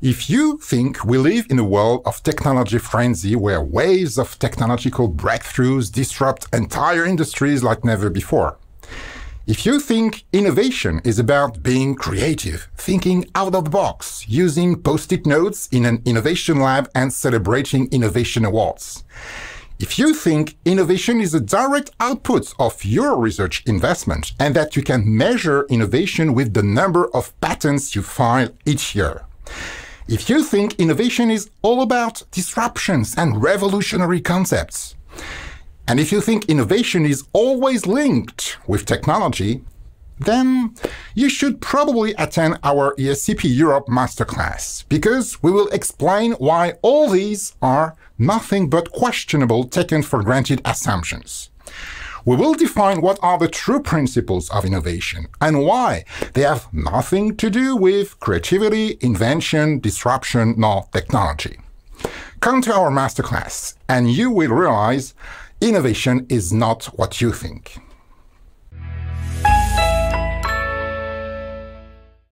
If you think we live in a world of technology frenzy where waves of technological breakthroughs disrupt entire industries like never before, if you think innovation is about being creative, thinking out of the box, using post it notes in an innovation lab and celebrating innovation awards, if you think innovation is a direct output of your research investment and that you can measure innovation with the number of patents you file each year, if you think innovation is all about disruptions and revolutionary concepts, and if you think innovation is always linked with technology, then you should probably attend our ESCP Europe Masterclass, because we will explain why all these are nothing but questionable taken for granted assumptions we will define what are the true principles of innovation and why they have nothing to do with creativity, invention, disruption, nor technology. Come to our masterclass and you will realize innovation is not what you think.